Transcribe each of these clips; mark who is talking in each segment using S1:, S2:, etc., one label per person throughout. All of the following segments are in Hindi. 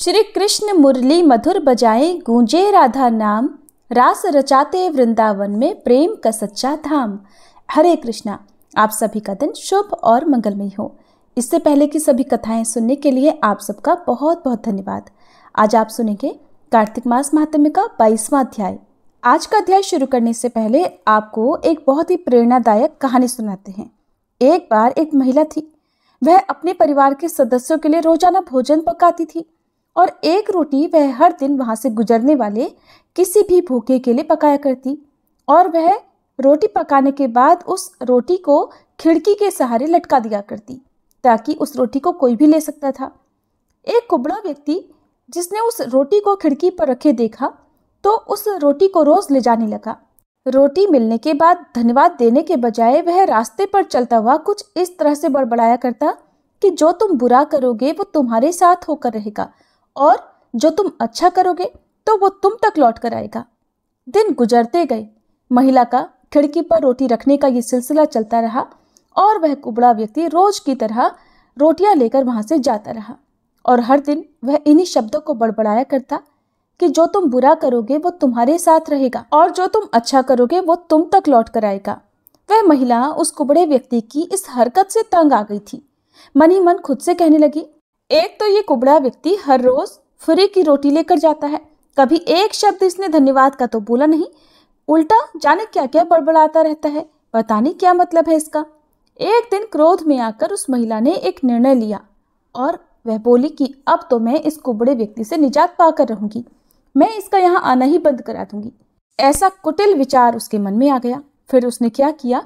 S1: श्री कृष्ण मुरली मधुर बजाए गूंजे राधा नाम रास रचाते वृंदावन में प्रेम का सच्चा धाम हरे कृष्णा आप सभी का दिन शुभ और मंगलमय हो इससे पहले की सभी कथाएं सुनने के लिए आप सबका बहुत बहुत धन्यवाद आज आप सुनेंगे कार्तिक मास महात्म्य का बाईसवा अध्याय आज का अध्याय शुरू करने से पहले आपको एक बहुत ही प्रेरणादायक कहानी सुनाते हैं एक बार एक महिला थी वह अपने परिवार के सदस्यों के लिए रोजाना भोजन पकाती थी और एक रोटी वह हर दिन वहाँ से गुजरने वाले किसी भी भूखे के लिए पकाया करती और वह रोटी पकाने के बाद उस रोटी को खिड़की के सहारे लटका दिया करती ताकि उस रोटी को कोई भी ले सकता था एक कुबड़ा व्यक्ति जिसने उस रोटी को खिड़की पर रखे देखा तो उस रोटी को रोज ले जाने लगा रोटी मिलने के बाद धन्यवाद देने के बजाय वह रास्ते पर चलता हुआ कुछ इस तरह से बड़बड़ाया करता कि जो तुम बुरा करोगे वो तुम्हारे साथ होकर रहेगा और जो तुम अच्छा करोगे तो वो तुम तक लौट कर आएगा दिन गुजरते गए महिला का खिड़की पर रोटी रखने का ये सिलसिला चलता रहा और वह कुबड़ा व्यक्ति रोज की तरह रोटियां लेकर वहां से जाता रहा और हर दिन वह इन्हीं शब्दों को बड़बड़ाया करता कि जो तुम बुरा करोगे वो तुम्हारे साथ रहेगा और जो तुम अच्छा करोगे वो तुम तक लौट कर आएगा वह महिला उस कुबड़े व्यक्ति की इस हरकत से तंग आ गई थी मन ही मन खुद से कहने लगी एक तो ये कुबड़ा व्यक्ति हर रोज फ्री की रोटी लेकर जाता है कभी एक शब्द इसने धन्यवाद का तो बोला नहीं उल्टा जाने क्या क्या बड़बड़ाता रहता है पता नहीं क्या मतलब है इसका एक दिन क्रोध में आकर उस महिला ने एक निर्णय लिया और वह बोली कि अब तो मैं इस कुबड़े व्यक्ति से निजात पाकर रहूंगी मैं इसका यहाँ आना ही बंद करा दूंगी ऐसा कुटिल विचार उसके मन में आ गया फिर उसने क्या किया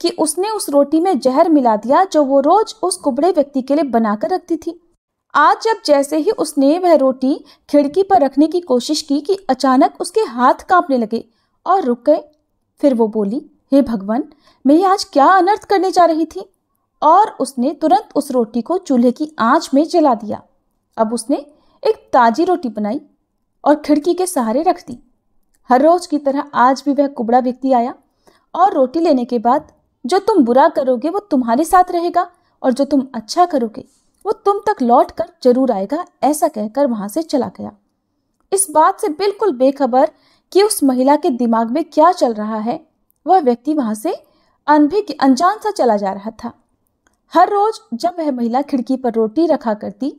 S1: कि उसने उस रोटी में जहर मिला दिया जो वो रोज उस कुबड़े व्यक्ति के लिए बनाकर रखती थी आज जब जैसे ही उसने वह रोटी खिड़की पर रखने की कोशिश की कि अचानक उसके हाथ कांपने लगे और रुक गए फिर वो बोली हे भगवान मैं ये आज क्या अनर्थ करने जा रही थी और उसने तुरंत उस रोटी को चूल्हे की आंच में जला दिया अब उसने एक ताजी रोटी बनाई और खिड़की के सहारे रख दी हर रोज की तरह आज भी वह कुबड़ा व्यक्ति आया और रोटी लेने के बाद जो तुम बुरा करोगे वो तुम्हारे साथ रहेगा और जो तुम अच्छा करोगे वो तुम तक लौट कर जरूर आएगा ऐसा कहकर वहां से चला गया इस बात से बिल्कुल बेखबर कि उस महिला के दिमाग में क्या चल रहा है वह व्यक्ति वहां से अनभी अनजान सा चला जा रहा था हर रोज जब वह महिला खिड़की पर रोटी रखा करती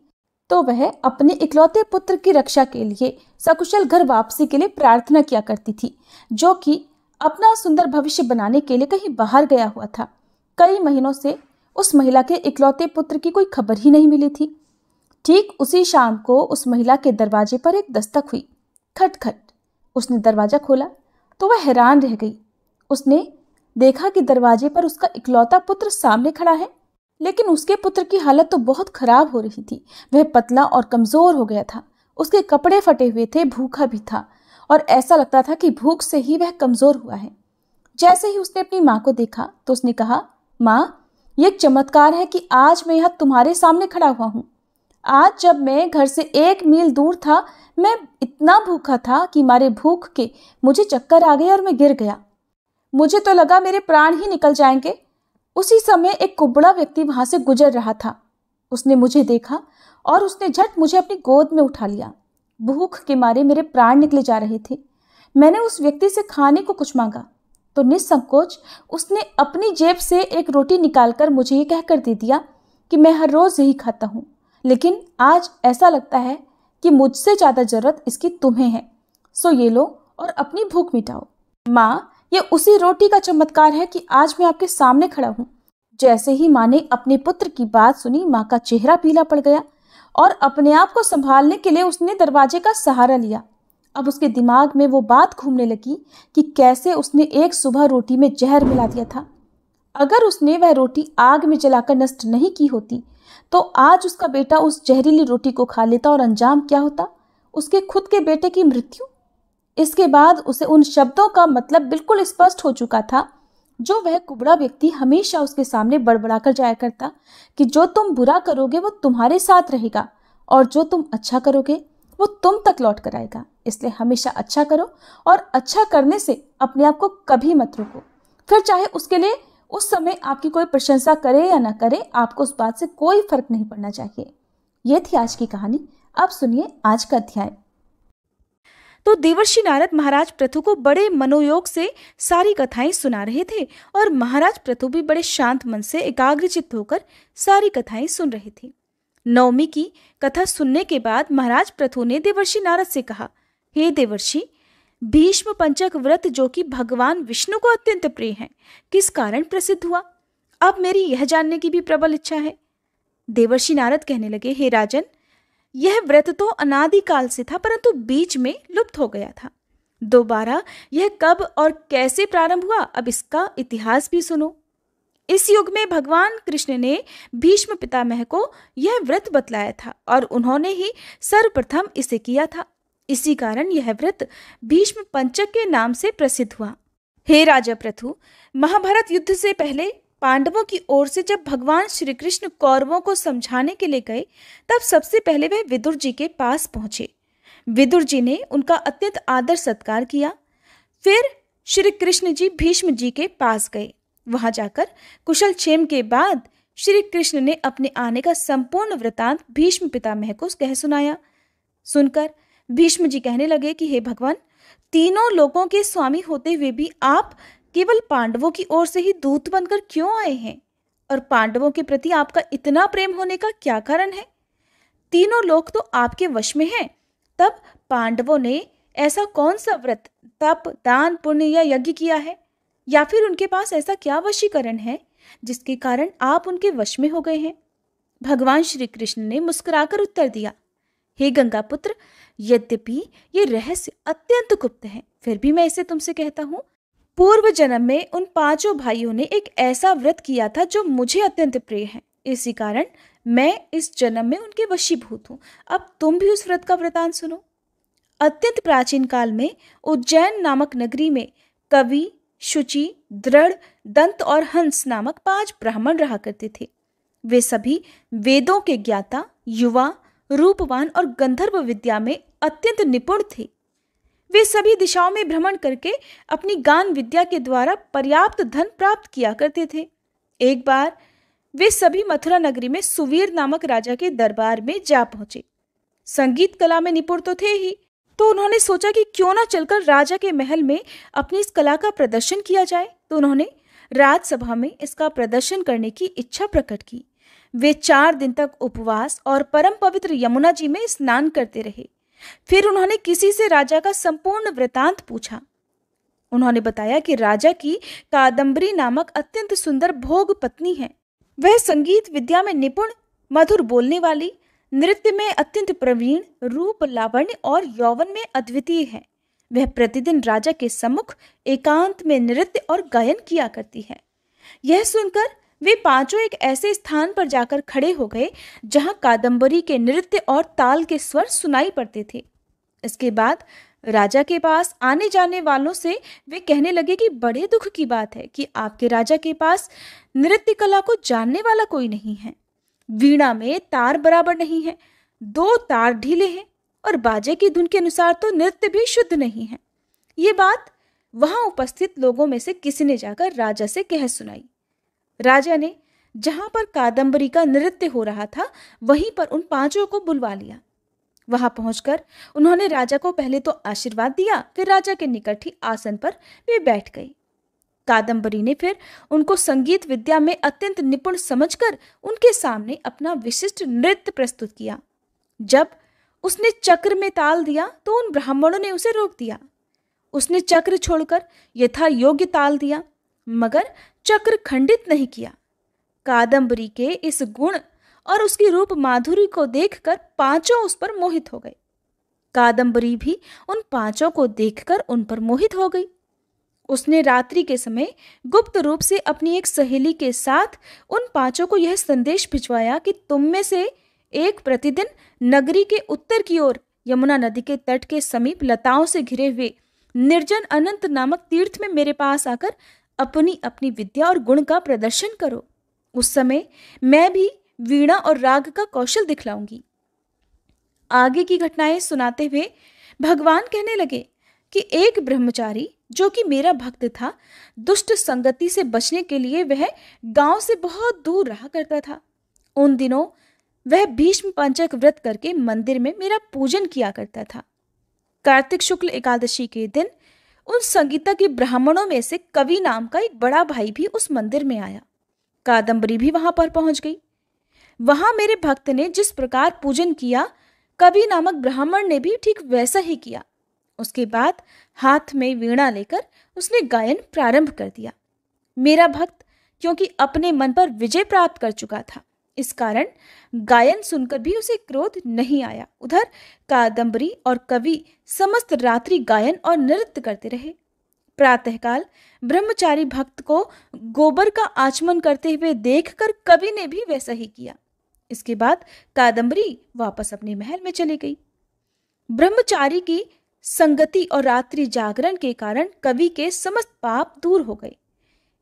S1: तो वह अपने इकलौते पुत्र की रक्षा के लिए सकुशल घर वापसी के लिए प्रार्थना किया करती थी जो कि अपना सुंदर भविष्य बनाने के लिए कहीं बाहर गया हुआ था कई महीनों से उस महिला के इकलौते पुत्र की कोई खबर ही नहीं मिली थी ठीक उसी शाम को उस महिला के दरवाजे पर एक दस्तक हुई खट खट उसने दरवाज़ा खोला तो वह हैरान रह गई उसने देखा कि दरवाजे पर उसका इकलौता पुत्र सामने खड़ा है लेकिन उसके पुत्र की हालत तो बहुत खराब हो रही थी वह पतला और कमज़ोर हो गया था उसके कपड़े फटे हुए थे भूखा भी था और ऐसा लगता था कि भूख से ही वह कमज़ोर हुआ है जैसे ही उसने अपनी माँ को देखा तो उसने कहा माँ ये एक चमत्कार है कि आज मैं यहाँ तुम्हारे सामने खड़ा हुआ हूँ आज जब मैं घर से एक मील दूर था मैं इतना भूखा था कि मारे भूख के मुझे चक्कर आ गए और मैं गिर गया मुझे तो लगा मेरे प्राण ही निकल जाएंगे उसी समय एक कुबड़ा व्यक्ति वहाँ से गुजर रहा था उसने मुझे देखा और उसने झट मुझे अपनी गोद में उठा लिया भूख के मारे मेरे प्राण निकले जा रहे थे मैंने उस व्यक्ति से खाने को कुछ मांगा तो निसंकोच उसने अपनी जेब से एक रोटी निकालकर मुझे ये कहकर दे दिया कि मैं हर रोज़ यही खाता हूँ लेकिन आज ऐसा लगता है कि मुझसे ज़्यादा ज़रूरत इसकी तुम्हें है सो ये लो और अपनी भूख मिटाओ माँ ये उसी रोटी का चमत्कार है कि आज मैं आपके सामने खड़ा हूँ जैसे ही माँ ने अपने पुत्र की बात सुनी माँ का चेहरा पीला पड़ गया और अपने आप को संभालने के लिए उसने दरवाजे का सहारा लिया अब उसके दिमाग में वो बात घूमने लगी कि कैसे उसने एक सुबह रोटी में जहर मिला दिया था अगर उसने वह रोटी आग में जलाकर नष्ट नहीं की होती तो आज उसका बेटा उस जहरीली रोटी को खा लेता और अंजाम क्या होता उसके खुद के बेटे की मृत्यु इसके बाद उसे उन शब्दों का मतलब बिल्कुल स्पष्ट हो चुका था जो वह कुबड़ा व्यक्ति हमेशा उसके सामने बड़बड़ा कर जाया करता कि जो तुम बुरा करोगे वो तुम्हारे साथ रहेगा और जो तुम अच्छा करोगे वो तुम तक लौट कर आएगा इसलिए हमेशा अच्छा करो और अच्छा करने से अपने आप को कभी मत रोको फिर चाहे उसके लिए उस समय आपकी कोई प्रशंसा करे या ना करे आपको उस बात से कोई फर्क नहीं पड़ना चाहिए ये थी आज की कहानी अब सुनिए आज का अध्याय तो देवर्षि नारद महाराज प्रथु को बड़े मनोयोग से सारी कथाएं सुना रहे थे और महाराज प्रथु भी बड़े शांत मन से एकाग्रचित होकर सारी कथाएं सुन रहे थे नवमी की कथा सुनने के बाद महाराज प्रथु ने देवर्षि नारद से कहा हे देवर्षि भीष्म पंचक व्रत जो कि भगवान विष्णु को अत्यंत प्रिय हैं किस कारण प्रसिद्ध हुआ अब मेरी यह जानने की भी प्रबल इच्छा है देवर्षि नारद कहने लगे हे राजन यह व्रत तो अनादिकाल से था परंतु बीच में लुप्त हो गया था दोबारा यह कब और कैसे प्रारंभ हुआ अब इसका इतिहास भी सुनो इस युग में भगवान कृष्ण ने भीष्म पितामह को यह व्रत बतलाया था और उन्होंने ही सर्वप्रथम इसे किया था इसी कारण यह व्रत भीष्म पंचक के नाम से प्रसिद्ध हुआ हे राजा प्रथु महाभारत युद्ध से पहले पांडवों की ओर से जब भगवान श्री कृष्ण कौरवों को समझाने के लिए गए तब सबसे पहले वह विदुर जी के पास पहुंचे विदुर जी ने उनका अत्यंत आदर सत्कार किया फिर श्री कृष्ण जी भीष्म जी के पास गए वहां जाकर कुशल क्षेम के बाद श्री कृष्ण ने अपने आने का संपूर्ण वृतांत भीष्म पितामह को कह सुनाया सुनकर भीष्म जी कहने लगे कि हे भगवान तीनों लोगों के स्वामी होते हुए भी आप केवल पांडवों की ओर से ही दूत बनकर क्यों आए हैं और पांडवों के प्रति आपका इतना प्रेम होने का क्या कारण है तीनों लोग तो आपके वश में हैं तब पांडवों ने ऐसा कौन सा व्रत तप दान पुण्य या यज्ञ किया है या फिर उनके पास ऐसा क्या वशीकरण है जिसके कारण आप उनके वश में हो गए हैं भगवान श्री कृष्ण ने मुस्कुराकर उत्तर दिया हे गंगा पुत्र यद्यपि ये रहस्य अत्यंत गुप्त है फिर भी मैं इसे तुमसे कहता हूँ पूर्व जन्म में उन पांचों भाइयों ने एक ऐसा व्रत किया था जो मुझे अत्यंत प्रिय है इसी कारण मैं इस जन्म में उनके वशीभूत हूँ अब तुम भी उस व्रत का व्रतान सुनो अत्यंत प्राचीन काल में उज्जैन नामक नगरी में कवि शुचि दृढ़ दंत और हंस नामक पांच ब्राह्मण रहा करते थे वे सभी वेदों के ज्ञाता युवा रूपवान और गंधर्व विद्या में अत्यंत निपुण थे वे सभी दिशाओं में भ्रमण करके अपनी गान विद्या के द्वारा पर्याप्त धन प्राप्त किया करते थे एक बार वे सभी मथुरा नगरी में सुवीर नामक राजा के दरबार में जा पहुंचे संगीत कला में निपुण तो थे ही तो उन्होंने सोचा कि क्यों ना चलकर राजा के महल में अपनी इस कला का प्रदर्शन किया जाए तो उन्होंने राज्यसभा में इसका प्रदर्शन करने की इच्छा प्रकट की वे चार दिन तक उपवास और परम पवित्र यमुना जी में स्नान करते रहे फिर उन्होंने किसी से राजा का संपूर्ण वृतांत पूछा उन्होंने बताया कि राजा की कादम्बरी नामक अत्यंत सुंदर भोग पत्नी है वह संगीत विद्या में निपुण मधुर बोलने वाली नृत्य में अत्यंत प्रवीण रूप लावण्य और यौवन में अद्वितीय है वह प्रतिदिन राजा के सम्मुख एकांत में नृत्य और गायन किया करती है यह सुनकर वे पांचों एक ऐसे स्थान पर जाकर खड़े हो गए जहां कादंबरी के नृत्य और ताल के स्वर सुनाई पड़ते थे इसके बाद राजा के पास आने जाने वालों से वे कहने लगे कि बड़े दुख की बात है कि आपके राजा के पास नृत्य कला को जानने वाला कोई नहीं है वीणा में तार बराबर नहीं है दो तार ढीले हैं और बाजे की धुन के अनुसार तो नृत्य भी शुद्ध नहीं है ये बात वहां उपस्थित लोगों में से किसी ने जाकर राजा से कह सुनाई राजा ने जहां पर कादम्बरी का नृत्य हो रहा था वहीं पर उन पांचों को बुलवा लिया वहां पहुंचकर उन्होंने राजा को पहले तो आशीर्वाद दिया फिर राजा के निकट ही आसन पर वे बैठ गई कादम्बरी ने फिर उनको संगीत विद्या में अत्यंत निपुण समझकर उनके सामने अपना विशिष्ट नृत्य प्रस्तुत किया जब उसने चक्र में ताल दिया तो उन ब्राह्मणों ने उसे रोक दिया उसने चक्र छोड़कर यथा योग्य ताल दिया मगर चक्र खंडित नहीं किया कादम्बरी के इस गुण और उसकी रूप माधुरी को देखकर पांचों उस पर मोहित हो गए कादम्बरी भी उन पांचों को देखकर उन पर मोहित हो गई उसने रात्रि के समय गुप्त रूप से अपनी एक सहेली के साथ उन पांचों को यह संदेश भिजवाया कि तुम में से एक प्रतिदिन नगरी के उत्तर की ओर यमुना नदी के तट के समीप लताओं से घिरे हुए निर्जन अनंत नामक तीर्थ में मेरे पास आकर अपनी अपनी विद्या और गुण का प्रदर्शन करो उस समय मैं भी वीणा और राग का कौशल दिखलाऊंगी आगे की घटनाएं सुनाते हुए भगवान कहने लगे कि एक ब्रह्मचारी जो कि मेरा भक्त था दुष्ट संगति से बचने के लिए वह गांव से बहुत दूर रहा करता था उन दिनों वह भीष्म पंचक व्रत करके मंदिर में मेरा पूजन किया करता था कार्तिक शुक्ल एकादशी के दिन उन संगीता के ब्राह्मणों में से कवि नाम का एक बड़ा भाई भी उस मंदिर में आया कादम्बरी भी वहां पर पहुंच गई वहां मेरे भक्त ने जिस प्रकार पूजन किया कवि नामक ब्राह्मण ने भी ठीक वैसा ही किया उसके बाद हाथ में वीणा लेकर उसने गायन प्रारंभ कर दिया मेरा भक्त क्योंकि अपने मन पर विजय प्राप्त कर चुका था इस कारण गायन सुनकर भी उसे क्रोध नहीं आया उधर कादंबरी और कवि समस्त रात्रि गायन और नृत्य करते रहे प्रातःकाल ब्रह्मचारी भक्त को गोबर का आचमन करते हुए देखकर कवि ने भी वैसा ही किया इसके बाद कादंबरी वापस अपने महल में चली गई ब्रह्मचारी की संगति और रात्रि जागरण के कारण कवि के समस्त पाप दूर हो गए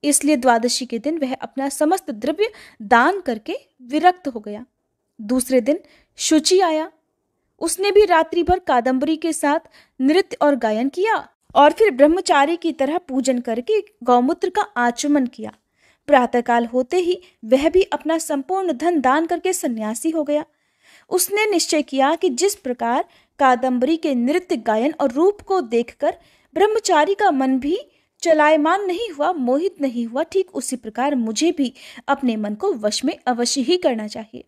S1: इसलिए द्वादशी के दिन वह अपना समस्त द्रव्य दान करके विरक्त हो गया दूसरे दिन शुचि आया उसने भी रात्रि भर कादंबरी के साथ नृत्य और गायन किया और फिर ब्रह्मचारी की तरह पूजन करके गौमूत्र का आचमन किया प्रातःकाल होते ही वह भी अपना संपूर्ण धन दान करके सन्यासी हो गया उसने निश्चय किया कि जिस प्रकार कादम्बरी के नृत्य गायन और रूप को देखकर ब्रह्मचारी का मन भी चलायमान नहीं हुआ मोहित नहीं हुआ ठीक उसी प्रकार मुझे भी अपने मन को वश में अवश्य ही करना चाहिए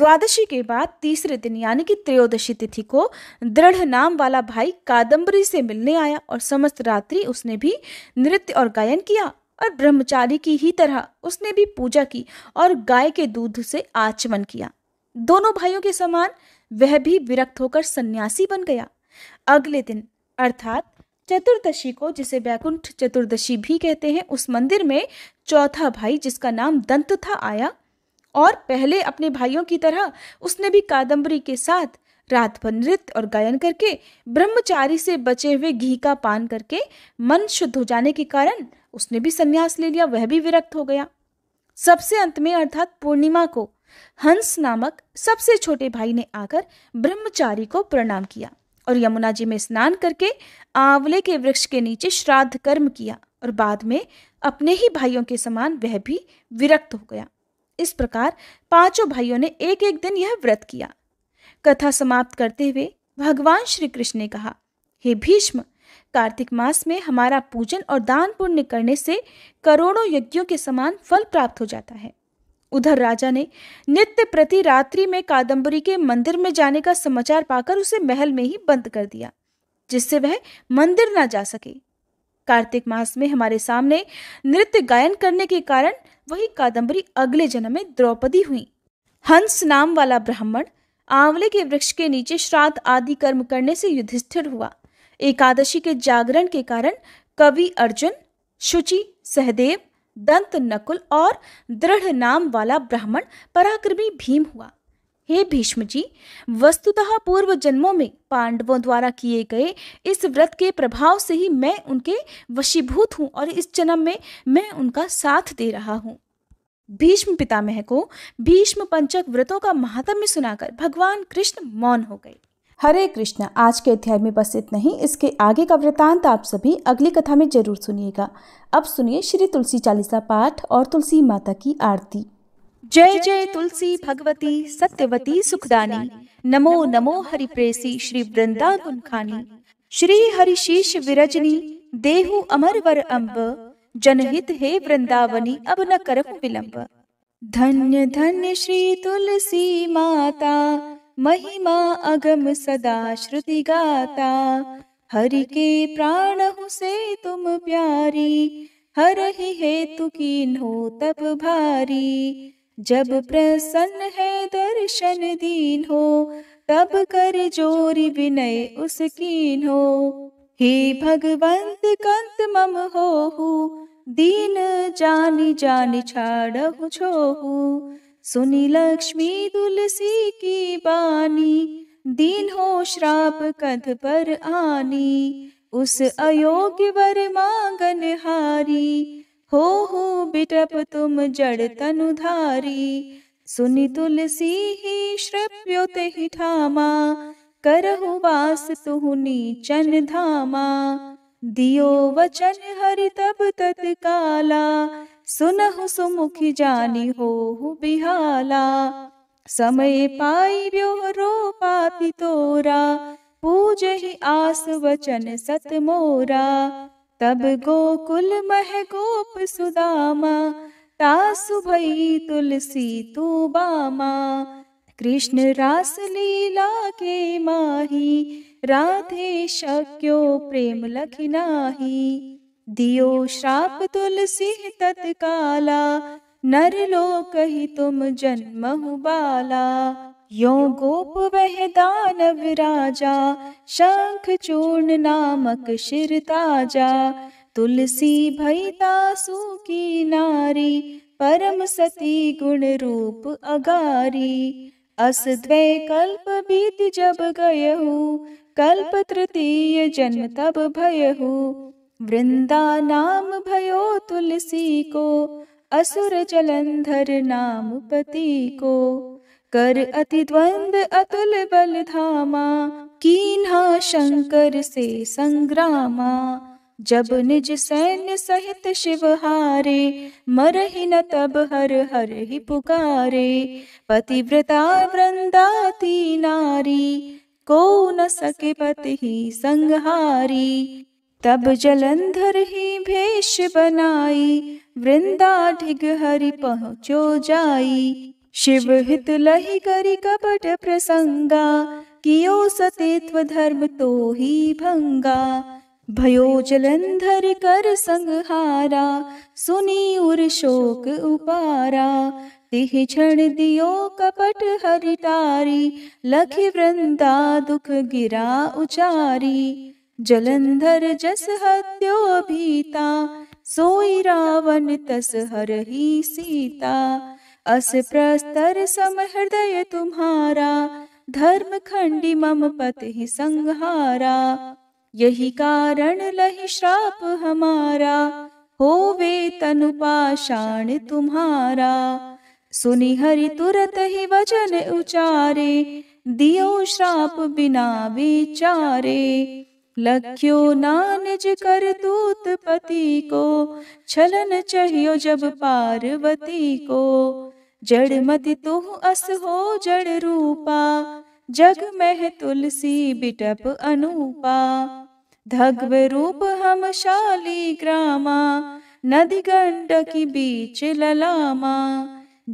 S1: द्वादशी के बाद तीसरे दिन यानी कि त्रयोदशी तिथि को दृढ़ नाम वाला भाई कादम्बरी से मिलने आया और समस्त रात्रि उसने भी नृत्य और गायन किया और ब्रह्मचारी की ही तरह उसने भी पूजा की और गाय के दूध से आचमन किया दोनों भाइयों के समान वह भी विरक्त होकर सन्यासी बन गया अगले दिन अर्थात चतुर्दशी को जिसे बैकुंठ चतुर्दशी भी कहते हैं उस मंदिर में चौथा भाई जिसका नाम दंत था आया और पहले अपने भाइयों की तरह उसने भी कादम्बरी के साथ रात भर नृत्य और गायन करके ब्रह्मचारी से बचे हुए घी का पान करके मन शुद्ध हो जाने के कारण उसने भी संन्यास ले लिया वह भी विरक्त हो गया सबसे अंत में अर्थात पूर्णिमा को हंस नामक सबसे छोटे भाई ने आकर ब्रह्मचारी को प्रणाम किया और यमुना जी में स्नान करके आंवले के वृक्ष के नीचे श्राद्ध कर्म किया और बाद में अपने ही भाइयों के समान वह भी विरक्त हो गया इस प्रकार पांचों भाइयों ने एक एक दिन यह व्रत किया कथा समाप्त करते हुए भगवान श्री कृष्ण ने कहा हे भीष्म कार्तिक मास में हमारा पूजन और दान पुण्य करने से करोड़ों यज्ञों के समान फल प्राप्त हो जाता है उधर राजा ने नित्य प्रति रात्रि में कादम्बरी के मंदिर में जाने का समाचार पाकर उसे महल में ही बंद कर दिया जिससे वह मंदिर ना जा सके कार्तिक मास में हमारे सामने नृत्य गायन करने के कारण वही कादम्बरी अगले जन्म में द्रौपदी हुई हंस नाम वाला ब्राह्मण आंवले के वृक्ष के नीचे श्राद्ध आदि कर्म करने से युधिष्ठिर हुआ एकादशी के जागरण के कारण कवि अर्जुन शुचि सहदेव दंत नकुल और दृढ़ नाम वाला ब्राह्मण पराक्रमी भीम हुआ हे भीष्म जी वस्तुतः पूर्व जन्मों में पांडवों द्वारा किए गए इस व्रत के प्रभाव से ही मैं उनके वशीभूत हूँ और इस जन्म में मैं उनका साथ दे रहा हूँ भीष्म पितामह को भीष्म पंचक व्रतों का महात्म्य सुनाकर भगवान कृष्ण मौन हो गए हरे कृष्ण आज के अध्याय में बस इतना ही इसके आगे का वृतांत आप सभी अगली कथा में जरूर सुनिएगा अब सुनिए श्री तुलसी चालीसा पाठ और तुलसी माता की आरती जय जय तुलसी भगवती सत्यवती सुखदानी नमो नमो हरि प्रेसी श्री वृंदा गुनखानी श्री हरिशीष विरजनी देहु अमर वर अम्ब जनहित हे वृंदावनी अब न करम विलंब धन्य धन्य श्री तुलसी माता महिमा अगम सदा श्रुति गाता हरि के प्राण से तुम प्यारी हर ही हेतु की नो तब भारी जब प्रसन्न है दर्शन दीन हो तब कर जोरी विनय उसकी हो हे भगवंत कंत मम हो दीन जानी जानी छाड़ छोहू सुनी लक्ष्मी तुलसी की बानी दीन हो श्राप कथ पर आनी उस अयोग्य वर मांगन हारी हो हो बिटप तुम जड़ तनुधारी सुनि तुलसी ही श्रप्योत ही ठामा करहु वास तुहु नीचन धामा दियो वचन हरि तब तत्काला सुनहु सुमुखी जानी हो बिहाला समय पाई व्यो रो पापी तोरा पूज ही आस वचन सत मोरा तब गोकुल मह गोप सुदामा तासु भई तुलसी तू बामा कृष्ण रास लीला के माही राधे शक्यो प्रेम लखनाही दियो श्राप तुलसी तत्काला नर लोक ही तुम जन्महु बाला यो गोप वह दानव राजा शंख चूर्ण नामक शिर ताजा तुलसी भैतासु की नारी परम सती गुण रूप अगारी अस द्वै कल्प बीत जब गयहु कल्प तृतीय जन्म तब भयहु वृंदा नाम भयो तुलसी को असुर जलंधर नाम पति को कर अति द्वंद अतुल बल धामा कीन्हा शंकर से संग्रामा जब निज सैन्य सहित शिव हारे मर ही न तब हर हर ही पुकारे पतिव्रता वृंदाती नारी को न सके पति ही संहारी तब जलंधर ही भेष बनाई वृंदा ढिग हरि पहुँचो जाई शिव हित लही करी कपट प्रसंगा कियो सतेत्व धर्म तो ही भंगा भयो जलंधर कर संहारा सुनी उर शोक उपारा तिह क्षण दियो कपट तारी लखी वृंदा दुख गिरा उचारी जलंधर जस हत्यो भीता सोई रावण तस हर ही सीता अस प्रस्तर सम हृदय तुम्हारा धर्म खंडी मम पति ही संहारा यही कारण लही श्राप हमारा हो वे तनुपाषाण तुम्हारा सुनि हरि तुरत ही वचन उचारे दियो श्राप बिना विचारे लख्यो ना निज कर दूत पति को छलन चाहियो जब पार्वती को जड़ मति तुह अस हो जड़ रूपा जग मह तुलसी बिटप अनूपा धग्व रूप हम शाली ग्रामा नदी गंडकी बीच ललामा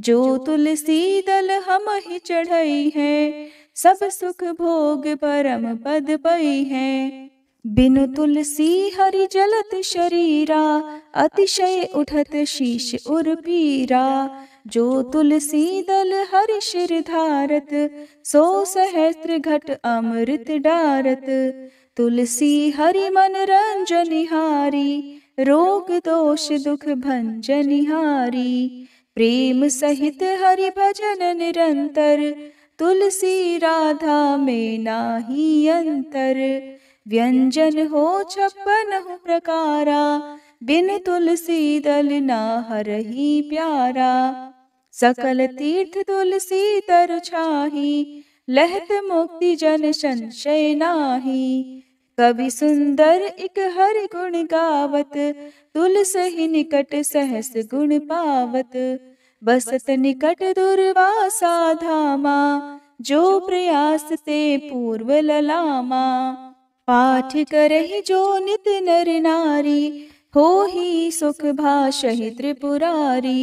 S1: जो तुलसी दल हम ही चढ़ई है सब सुख भोग परम पद पई है बिनु तुलसी हरि जलत शरीरा अतिशय उठत शीश उर पीरा जो तुलसी दल हरि शिर धारत सो सहस्त्र घट अमृत डारत तुलसी हरि मन रंजनिहारी रोग दोष दुख भंजनिहारी प्रेम सहित हरि भजन निरंतर तुलसी राधा में नाही अंतर व्यंजन हो छप्पन हो प्रकारा बिन तुलसी दल ना हर ही प्यारा सकल तीर्थ तुलसी तर छाही लहत मुक्ति जन संशय नाही कवि सुंदर इक हर गुण गावत तुलस ही निकट सहस गुण पावत बसत निकट दुर्वासा धामा जो प्रयास ते पूर्व ललामा पाठ करहि जो नित नर नारी हो ही सुख भाषहि त्रिपुरारी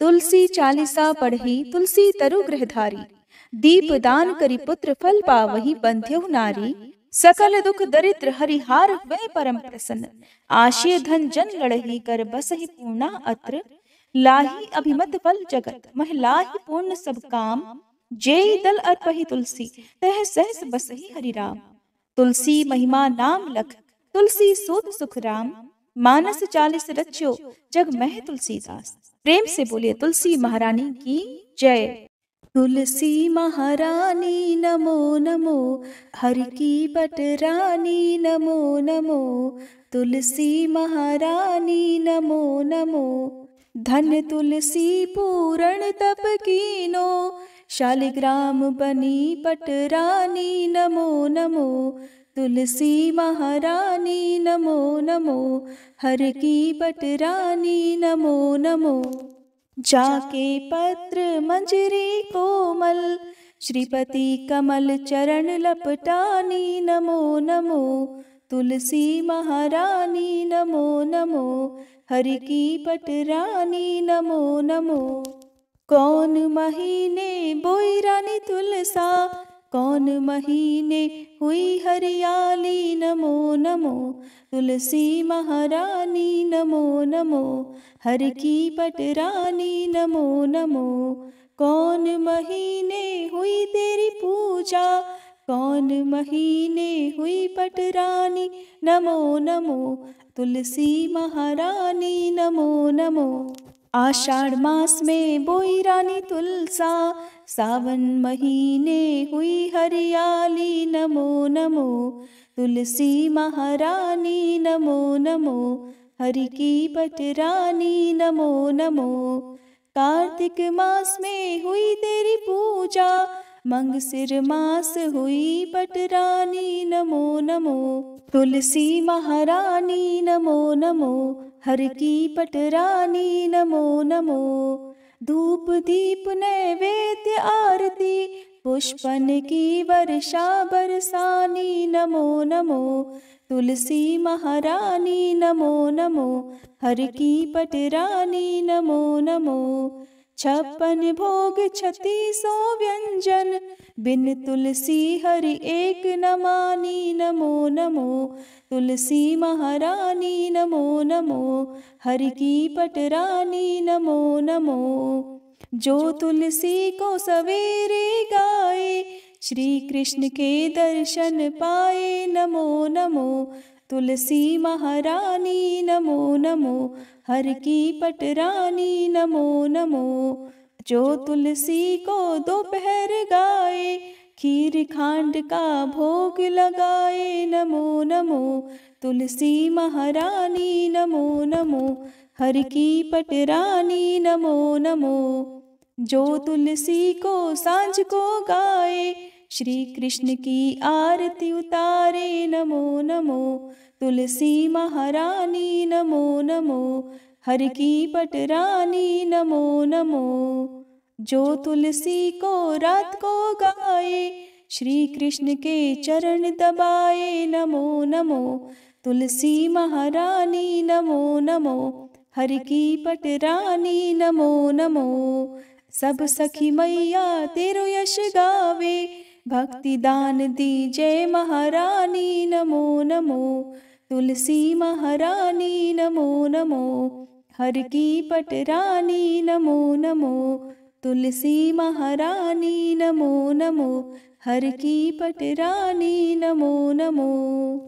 S1: तुलसी चालीसा पढ़ी तुलसी तरु ग्रहधारी दीप दान करी पुत्र फल पावही बंध्यु नारी सकल दुख दरिद्र हरिहार वे परम प्रसन्न आशय धन जन लड़ही कर बस ही पूर्णा अत्र लाही अभिमत फल जगत महिला पूर्ण सब काम जय दल अर्पही तुलसी तह सहस बसही हरि राम तुलसी महिमा नाम लख तुलसी सूत सुख राम मानस चालीस रचो जग मह तुलसीदास प्रेम से बोलिए तुलसी महारानी की जय तुलसी महारानी नमो नमो हर की रानी नमो नमो तुलसी महारानी नमो नमो धन तुलसी पूरण तप पूरणी शालिग्राम बनी पटरानी नमो नमो तुलसी महारानी नमो नमो हर की पटरानी नमो नमो जाके पत्र मंजरी कोमल श्रीपति कमल चरण लपटानी नमो नमो तुलसी महारानी नमो नमो हरि की पटरानी नमो नमो कौन महीने बोई रानी तुलसा कौन महीने हुई हरियाली नमो नमो तुलसी महारानी नमो नमो हर की पटरानी नमो नमो कौन महीने हुई तेरी पूजा कौन महीने हुई पटरानी नमो नमो तुलसी महारानी नमो नमो आषाढ़ मास में बोई रानी तुलसा सावन महीने हुई हरियाली नमो नमो तुलसी महारानी नमो नमो हरि की पटरानी नमो नमो कार्तिक मास में हुई तेरी पूजा मंग सिर मास हुई पटरानी नमो नमो तुलसी महारानी नमो नमो हर की पटरानी नमो नमो धूप दीप नैवेद्य आरती पुष्पन की वर्षा बरसानी नमो नमो तुलसी महारानी नमो नमो हर की पटरानी नमो नमो छप्पन भोग छत्तीसो व्यंजन बिन तुलसी हरि एक नमानी नमो नमो तुलसी महारानी नमो नमो हरि की पटरानी नमो नमो जो तुलसी को सवेरे गाए श्री कृष्ण के दर्शन पाए नमो नमो तुलसी महारानी नमो नमो हर की पटरानी नमो नमो जो तुलसी को दोपहर गाए खीर खांड का भोग लगाए नमो नमो तुलसी महारानी नमो नमो हर की पटरानी नमो नमो जो तुलसी को सांझ को गाए श्री कृष्ण की आरती उतारे नमो नमो तुलसी महारानी नमो नमो हर की पटरानी नमो नमो जो तुलसी को रात को गाए श्री कृष्ण के चरण दबाए नमो नमो तुलसी महारानी नमो नमो हर की पटरानी नमो नमो सब सखी मैया तेरु यश गावे भक्ति दान दीजे महारानी नमो नमो तुलसी महारानी नमो नमो हर की पटरानी नमो नमो तुलसी महारानी नमो नमो हर की पटरानी नमो नमो